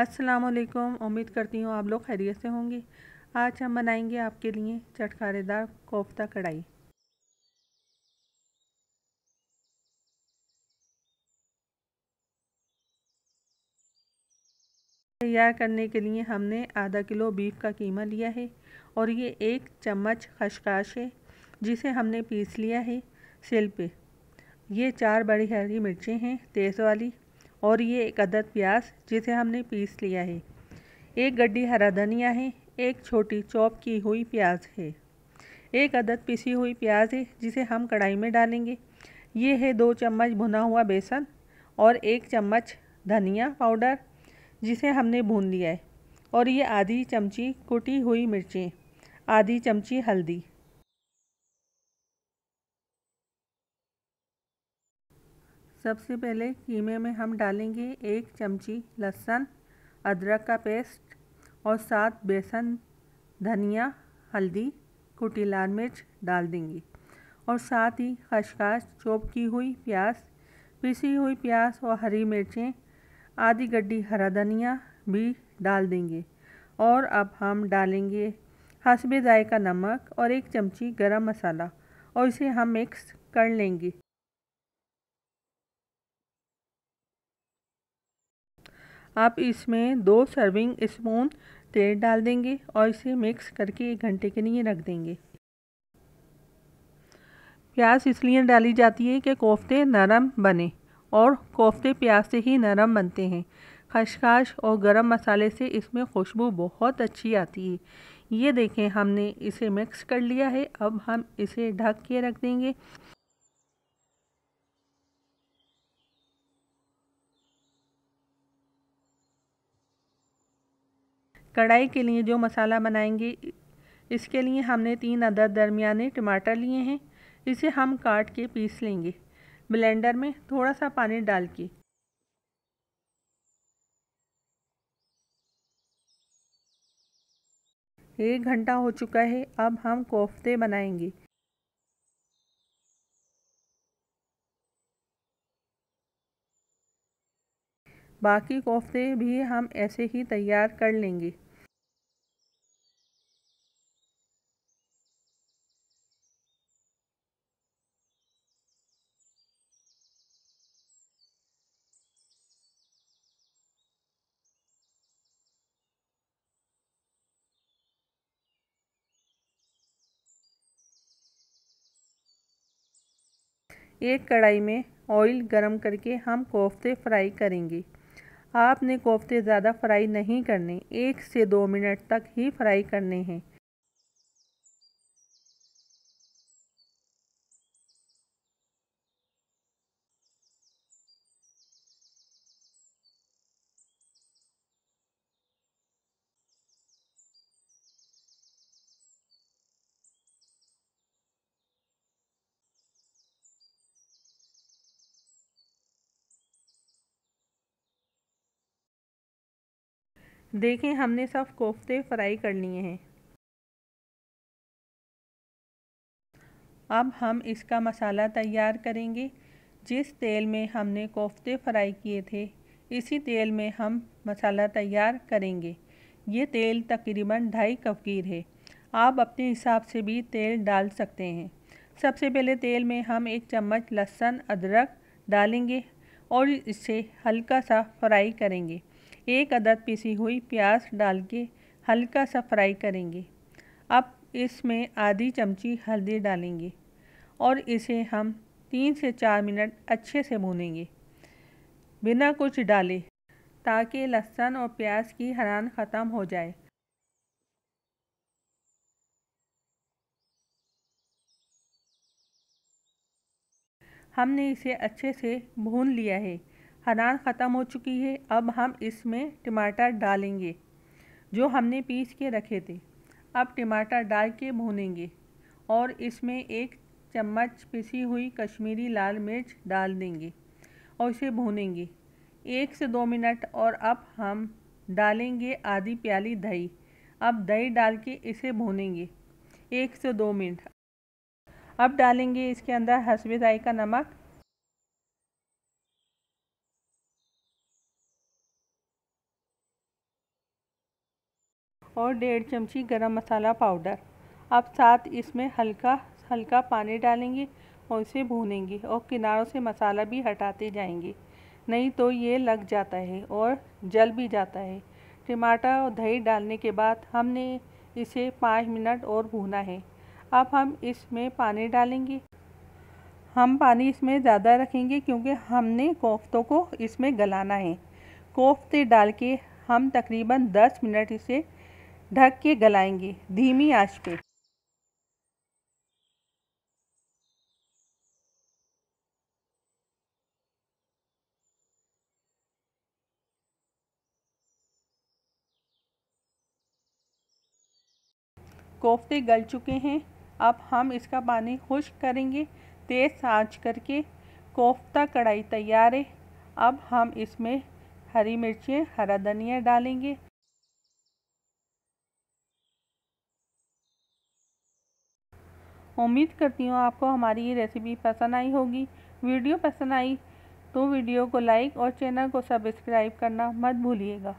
असलकुम उम्मीद करती हूँ आप लोग खैरियत से होंगे आज हम बनाएंगे आपके लिए चटकारेदार कोफ्ता कढ़ाई तैयार करने के लिए हमने आधा किलो बीफ का कीमा लिया है और ये एक चम्मच खशकाश है जिसे हमने पीस लिया है सिल पे ये चार बड़ी हरी मिर्चें हैं तेज़ वाली और ये एक अदद प्याज जिसे हमने पीस लिया है एक गड्ढी हरा धनिया है एक छोटी चॉप की हुई प्याज है एक अदद पिसी हुई प्याज है जिसे हम कढ़ाई में डालेंगे ये है दो चम्मच भुना हुआ बेसन और एक चम्मच धनिया पाउडर जिसे हमने भून लिया है और ये आधी चमची कुटी हुई मिर्चें आधी चमची हल्दी सबसे पहले कीमे में हम डालेंगे एक चमची लहसुन अदरक का पेस्ट और साथ बेसन धनिया हल्दी कुटी लाल मिर्च डाल देंगे और साथ ही खशखाश चोप की हुई प्याज पिसी हुई प्याज और हरी मिर्चें आधी गड्डी हरा धनिया भी डाल देंगे और अब हम डालेंगे हसबे जायका नमक और एक चमची गरम मसाला और इसे हम मिक्स कर लेंगे आप इसमें दो सर्विंग स्पून तेल डाल देंगे और इसे मिक्स करके एक घंटे के लिए रख देंगे प्याज इसलिए डाली जाती है कि कोफ्ते नरम बने और कोफ्ते प्याज से ही नरम बनते हैं खशखाश और गरम मसाले से इसमें खुशबू बहुत अच्छी आती है ये देखें हमने इसे मिक्स कर लिया है अब हम इसे ढक के रख देंगे कढ़ाई के लिए जो मसाला बनाएंगे इसके लिए हमने तीन अदर दरमियाने टमाटर लिए हैं इसे हम काट के पीस लेंगे ब्लेंडर में थोड़ा सा पानी डाल के एक घंटा हो चुका है अब हम कोफ्ते बनाएंगे बाकी कोफ्ते भी हम ऐसे ही तैयार कर लेंगे एक कढ़ाई में ऑयल गरम करके हम कोफ्ते फ्राई करेंगे आपने कोफ्ते ज़्यादा फ्राई नहीं करने एक से दो मिनट तक ही फ्राई करने हैं देखें हमने सब कोफ्ते फ्राई कर लिए हैं अब हम इसका मसाला तैयार करेंगे जिस तेल में हमने कोफ्ते फ्राई किए थे इसी तेल में हम मसाला तैयार करेंगे ये तेल तकरीबन ढाई कफकीर है आप अपने हिसाब से भी तेल डाल सकते हैं सबसे पहले तेल में हम एक चम्मच लहसुन अदरक डालेंगे और इसे हल्का सा फ्राई करेंगे एक अदद पिसी हुई प्याज डाल के हल्का सा फ्राई करेंगे अब इसमें आधी चमची हल्दी डालेंगे और इसे हम तीन से चार मिनट अच्छे से भूनेंगे बिना कुछ डाले ताकि लहसुन और प्याज की हरान ख़त्म हो जाए हमने इसे अच्छे से भून लिया है हरान ख़त्म हो चुकी है अब हम इसमें टमाटर डालेंगे जो हमने पीस के रखे थे अब टमाटर डाल के भूनेंगे और इसमें एक चम्मच पिसी हुई कश्मीरी लाल मिर्च डाल देंगे और इसे भूनेंगे एक से दो मिनट और अब हम डालेंगे आधी प्याली दही अब दही डाल के इसे भूनेंगे एक से दो मिनट अब डालेंगे इसके अंदर हसबे का नमक और डेढ़ चमची गरम मसाला पाउडर अब साथ इसमें हल्का हल्का पानी डालेंगे और इसे भूनेंगे और किनारों से मसाला भी हटाते जाएंगे नहीं तो ये लग जाता है और जल भी जाता है टमाटर और दही डालने के बाद हमने इसे पाँच मिनट और भूना है अब हम इसमें पानी डालेंगे हम पानी इसमें ज़्यादा रखेंगे क्योंकि हमने कोफ्तों को इसमें गलाना है कोफ्ते डाल के हम तकरीबन 10 मिनट इसे ढक के गलाएंगे धीमी आंच पे कोफ्ते गल चुके हैं अब हम इसका पानी खुश्क करेंगे तेज़ आंच करके कोफ्ता कढ़ाई तैयार है अब हम इसमें हरी मिर्चें हरा धनिया डालेंगे उम्मीद करती हूँ आपको हमारी ये रेसिपी पसंद आई होगी वीडियो पसंद आई तो वीडियो को लाइक और चैनल को सब्सक्राइब करना मत भूलिएगा